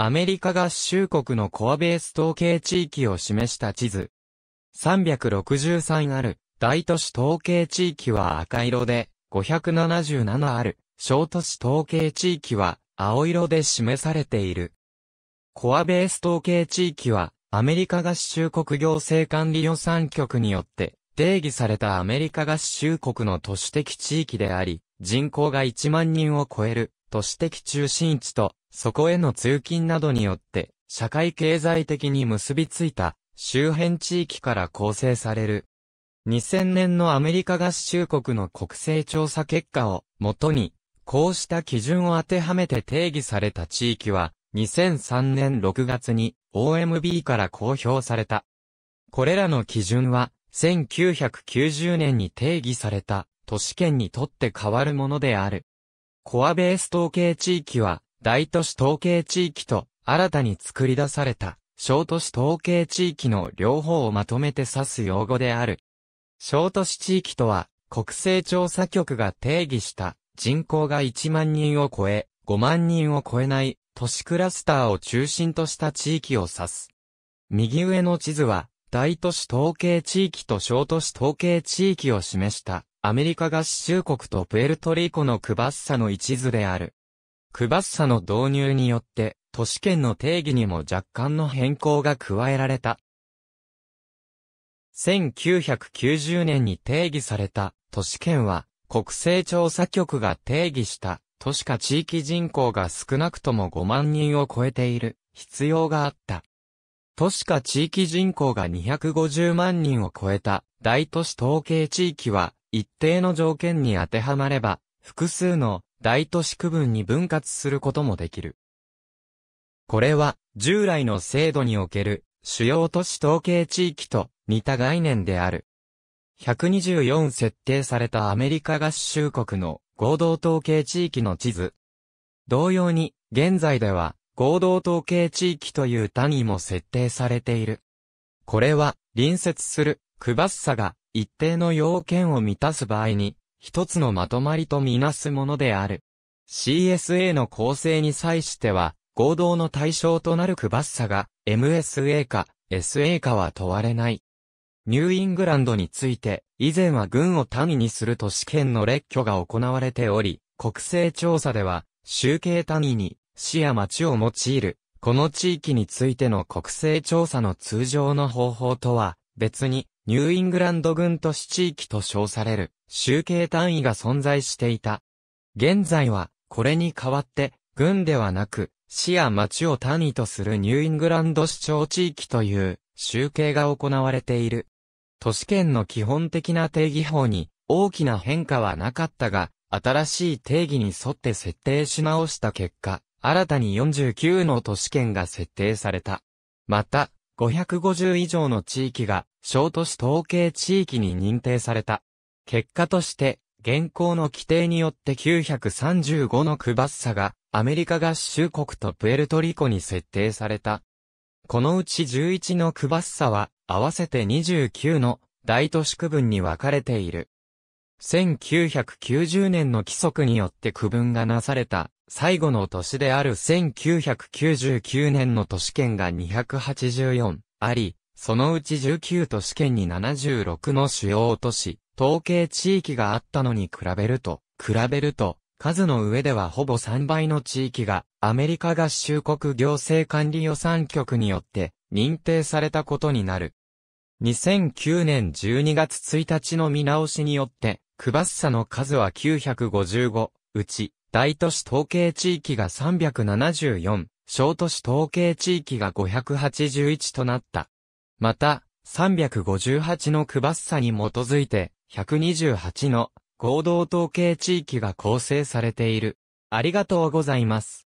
アメリカ合衆国のコアベース統計地域を示した地図。363ある大都市統計地域は赤色で、577ある小都市統計地域は青色で示されている。コアベース統計地域はアメリカ合衆国行政管理予算局によって定義されたアメリカ合衆国の都市的地域であり、人口が1万人を超える都市的中心地とそこへの通勤などによって、社会経済的に結びついた、周辺地域から構成される。2000年のアメリカ合衆国の国勢調査結果をもとに、こうした基準を当てはめて定義された地域は、2003年6月に OMB から公表された。これらの基準は、1990年に定義された都市圏にとって変わるものである。コアベース統計地域は、大都市統計地域と新たに作り出された小都市統計地域の両方をまとめて指す用語である。小都市地域とは国勢調査局が定義した人口が1万人を超え5万人を超えない都市クラスターを中心とした地域を指す。右上の地図は大都市統計地域と小都市統計地域を示したアメリカ合衆国とプエルトリコのクバッサの一図である。クバッサの導入によって、都市圏の定義にも若干の変更が加えられた。1990年に定義された都市圏は、国勢調査局が定義した都市か地域人口が少なくとも5万人を超えている必要があった。都市か地域人口が250万人を超えた大都市統計地域は一定の条件に当てはまれば複数の大都市区分に分割することもできる。これは、従来の制度における主要都市統計地域と似た概念である。124設定されたアメリカ合衆国の合同統計地域の地図。同様に、現在では合同統計地域という単位も設定されている。これは、隣接する、クバッサが一定の要件を満たす場合に、一つのまとまりとみなすものである。CSA の構成に際しては、合同の対象となる区バッサが MSA か SA かは問われない。ニューイングランドについて、以前は軍を単位にする都市圏の列挙が行われており、国勢調査では、集計単位に市や町を用いる、この地域についての国勢調査の通常の方法とは別に、ニューイングランド軍都市地域と称される、集計単位が存在していた。現在は、これに代わって、軍ではなく、市や町を単位とするニューイングランド市長地域という、集計が行われている。都市圏の基本的な定義法に、大きな変化はなかったが、新しい定義に沿って設定し直した結果、新たに49の都市圏が設定された。また、550以上の地域が小都市統計地域に認定された。結果として、現行の規定によって935のクバッサがアメリカ合衆国とプエルトリコに設定された。このうち11のクバッサは合わせて29の大都市区分に分かれている。1990年の規則によって区分がなされた、最後の年である1999年の都市圏が284あり、そのうち19都市圏に76の主要都市、統計地域があったのに比べると、比べると、数の上ではほぼ3倍の地域が、アメリカ合衆国行政管理予算局によって、認定されたことになる。2009年12月1日の見直しによって、区バスサの数は955、うち、大都市統計地域が374、小都市統計地域が581となった。また、358の区バスサに基づいて、128の合同統計地域が構成されている。ありがとうございます。